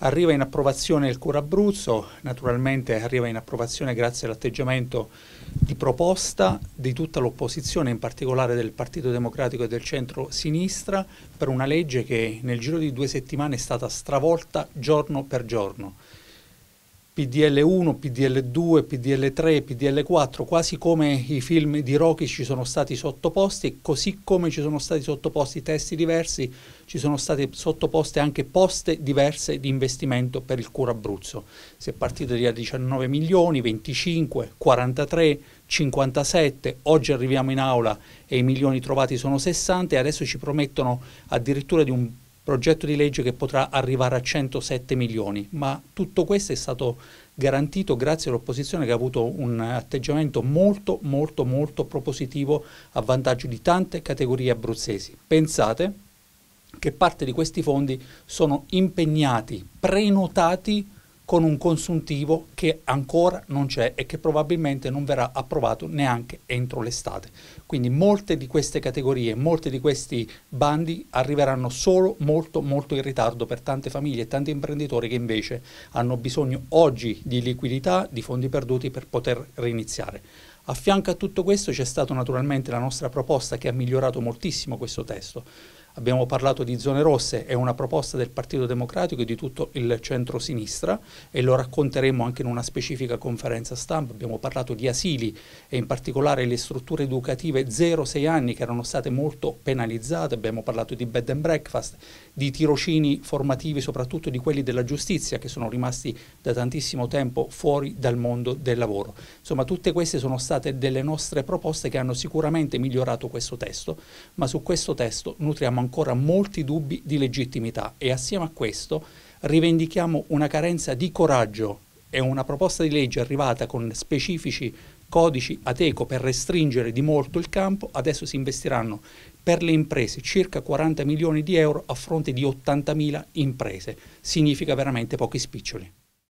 Arriva in approvazione il Cura Abruzzo, naturalmente arriva in approvazione grazie all'atteggiamento di proposta di tutta l'opposizione, in particolare del Partito Democratico e del centro-sinistra, per una legge che nel giro di due settimane è stata stravolta giorno per giorno. PDL 1, PDL 2, PDL 3, PDL 4, quasi come i film di Rocky ci sono stati sottoposti, così come ci sono stati sottoposti testi diversi, ci sono state sottoposte anche poste diverse di investimento per il Cura Abruzzo. Si è partito da 19 milioni, 25, 43, 57, oggi arriviamo in aula e i milioni trovati sono 60 e adesso ci promettono addirittura di un progetto di legge che potrà arrivare a 107 milioni, ma tutto questo è stato garantito grazie all'opposizione che ha avuto un atteggiamento molto molto molto propositivo a vantaggio di tante categorie abruzzesi. Pensate che parte di questi fondi sono impegnati, prenotati con un consuntivo che ancora non c'è e che probabilmente non verrà approvato neanche entro l'estate. Quindi molte di queste categorie, molti di questi bandi arriveranno solo molto molto in ritardo per tante famiglie e tanti imprenditori che invece hanno bisogno oggi di liquidità, di fondi perduti per poter riniziare. A fianco a tutto questo c'è stata naturalmente la nostra proposta che ha migliorato moltissimo questo testo Abbiamo parlato di zone rosse, è una proposta del Partito Democratico e di tutto il centro-sinistra e lo racconteremo anche in una specifica conferenza stampa. Abbiamo parlato di asili e in particolare le strutture educative 0-6 anni che erano state molto penalizzate, abbiamo parlato di bed and breakfast, di tirocini formativi, soprattutto di quelli della giustizia che sono rimasti da tantissimo tempo fuori dal mondo del lavoro. Insomma, tutte queste sono state delle nostre proposte che hanno sicuramente migliorato questo testo, ma su questo testo nutriamo ancora molti dubbi di legittimità e assieme a questo rivendichiamo una carenza di coraggio e una proposta di legge arrivata con specifici codici ateco per restringere di molto il campo, adesso si investiranno per le imprese circa 40 milioni di euro a fronte di 80 mila imprese. Significa veramente pochi spiccioli.